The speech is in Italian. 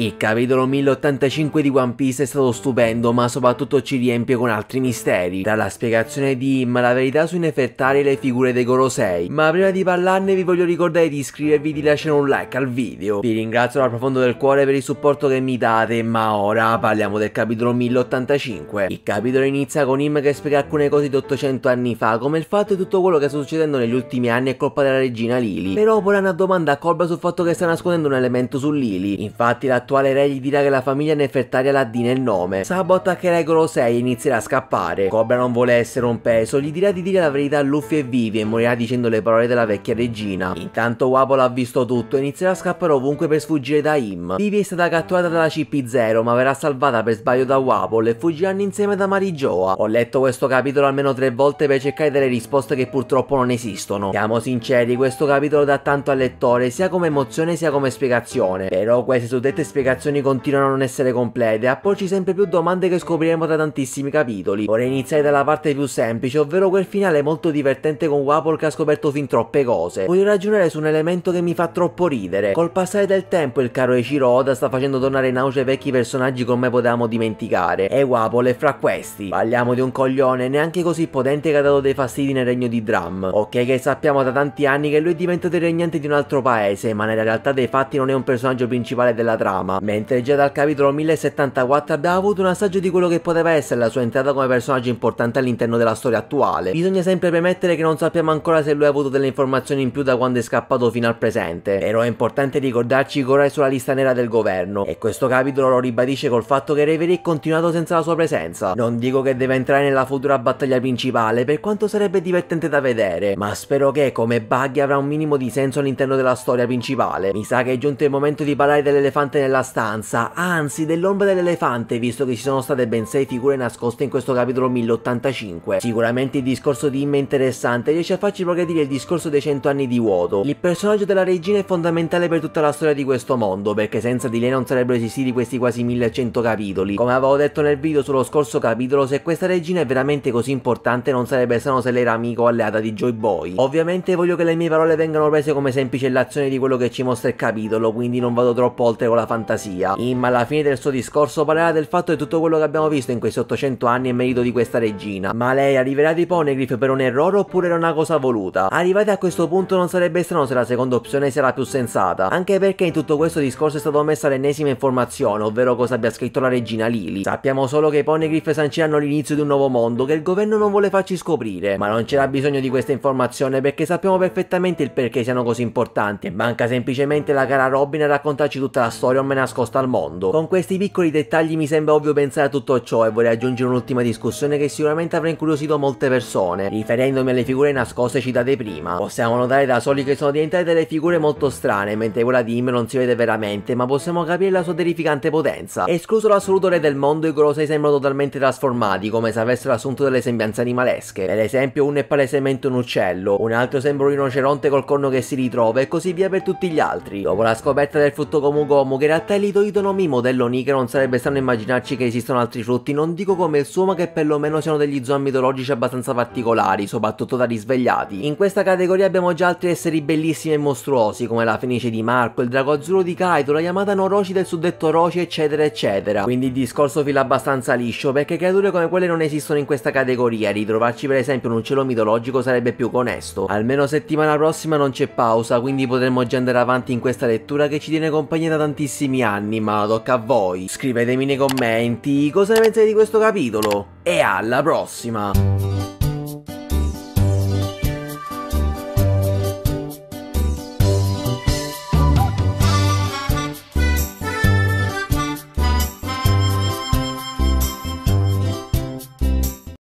Il capitolo 1085 di One Piece è stato stupendo ma soprattutto ci riempie con altri misteri, dalla spiegazione di Im la verità sui Nefertari e le figure dei Gorosei, ma prima di parlarne vi voglio ricordare di iscrivervi e di lasciare un like al video. Vi ringrazio dal profondo del cuore per il supporto che mi date, ma ora parliamo del capitolo 1085. Il capitolo inizia con Im che spiega alcune cose di 800 anni fa, come il fatto che tutto quello che sta succedendo negli ultimi anni è colpa della regina Lily, però pone una domanda a Colba sul fatto che sta nascondendo un elemento su Lily, infatti la l'attuale re gli dirà che la famiglia nefertaria l'ha Dina il nome. Sabo attaccherà i Goro 6 e inizierà a scappare. Cobra non vuole essere un peso, gli dirà di dire la verità a Luffy e Vivi e morirà dicendo le parole della vecchia regina. Intanto Wapol ha visto tutto e inizierà a scappare ovunque per sfuggire da Im. Vivi è stata catturata dalla CP0 ma verrà salvata per sbaglio da Wapol e fuggiranno insieme da Marijoa. Ho letto questo capitolo almeno tre volte per cercare delle risposte che purtroppo non esistono. Siamo sinceri, questo capitolo dà tanto al lettore sia come emozione sia come spiegazione, però queste suddette spiegazioni spiegazioni continuano a non essere complete, a porci sempre più domande che scopriremo tra tantissimi capitoli. Vorrei iniziare dalla parte più semplice, ovvero quel finale molto divertente con Wapol che ha scoperto fin troppe cose. Voglio ragionare su un elemento che mi fa troppo ridere. Col passare del tempo il caro Eiichiro Oda sta facendo tornare in auge vecchi personaggi come potevamo dimenticare, e Wapol è fra questi. Parliamo di un coglione neanche così potente che ha dato dei fastidi nel regno di Drum. Ok che sappiamo da tanti anni che lui è diventato il regnante di un altro paese, ma nella realtà dei fatti non è un personaggio principale della trama trama, mentre già dal capitolo 1074 abbiamo avuto un assaggio di quello che poteva essere la sua entrata come personaggio importante all'interno della storia attuale. Bisogna sempre premettere che non sappiamo ancora se lui ha avuto delle informazioni in più da quando è scappato fino al presente, però è importante ricordarci che ora è sulla lista nera del governo, e questo capitolo lo ribadisce col fatto che Reverie è continuato senza la sua presenza. Non dico che deve entrare nella futura battaglia principale, per quanto sarebbe divertente da vedere, ma spero che come bug avrà un minimo di senso all'interno della storia principale. Mi sa che è giunto il momento di parlare dell'elefante nel nella stanza, anzi dell'ombra dell'elefante visto che ci sono state ben 6 figure nascoste in questo capitolo 1085. Sicuramente il discorso di Imma è interessante, riesce a farci progredire il discorso dei 100 anni di vuoto. Il personaggio della regina è fondamentale per tutta la storia di questo mondo, perché senza di lei non sarebbero esistiti questi quasi 1100 capitoli. Come avevo detto nel video sullo scorso capitolo, se questa regina è veramente così importante non sarebbe sano se lei era amico o alleata di Joy Boy. Ovviamente voglio che le mie parole vengano prese come semplice l'azione di quello che ci mostra il capitolo, quindi non vado troppo oltre con la fantasia fantasia. Imma alla fine del suo discorso parlerà del fatto che tutto quello che abbiamo visto in questi 800 anni è merito di questa regina, ma lei arriverà di Poneglyph per un errore oppure era una cosa voluta? Arrivati a questo punto non sarebbe strano se la seconda opzione sia la più sensata, anche perché in tutto questo discorso è stata messa l'ennesima informazione, ovvero cosa abbia scritto la regina Lily. Sappiamo solo che i Poneglyph sanciranno l'inizio di un nuovo mondo che il governo non vuole farci scoprire, ma non c'era bisogno di questa informazione perché sappiamo perfettamente il perché siano così importanti e manca semplicemente la cara Robin a raccontarci tutta la storia fiamme nascosta al mondo. Con questi piccoli dettagli mi sembra ovvio pensare a tutto ciò e vorrei aggiungere un'ultima discussione che sicuramente avrà incuriosito molte persone, riferendomi alle figure nascoste citate prima. Possiamo notare da soli che sono diventate delle figure molto strane, mentre quella di Im non si vede veramente, ma possiamo capire la sua terrificante potenza. Escluso l'assoluto re del mondo, i Gorosei sembrano totalmente trasformati, come se avessero assunto delle sembianze animalesche. Per esempio, uno è palesemente un uccello, un altro sembra un rinoceronte col corno che si ritrova e così via per tutti gli altri. Dopo la scoperta del frutto comunque, che era Catalidoidonomi modello Nigra non sarebbe strano immaginarci che esistano altri frutti, non dico come il suo ma che perlomeno siano degli zoo mitologici abbastanza particolari, soprattutto da risvegliati. In questa categoria abbiamo già altri esseri bellissimi e mostruosi, come la fenice di Marco, il drago azzurro di Kaito, la Yamada Noroshi del suddetto Roshi, eccetera eccetera. Quindi il discorso fila abbastanza liscio, perché creature come quelle non esistono in questa categoria, ritrovarci per esempio in un cielo mitologico sarebbe più onesto. Almeno settimana prossima non c'è pausa, quindi potremmo già andare avanti in questa lettura che ci tiene compagnia da tantissimi ultimi anni, ma tocca a voi. Scrivetemi nei commenti cosa ne pensate di questo capitolo. E alla prossima!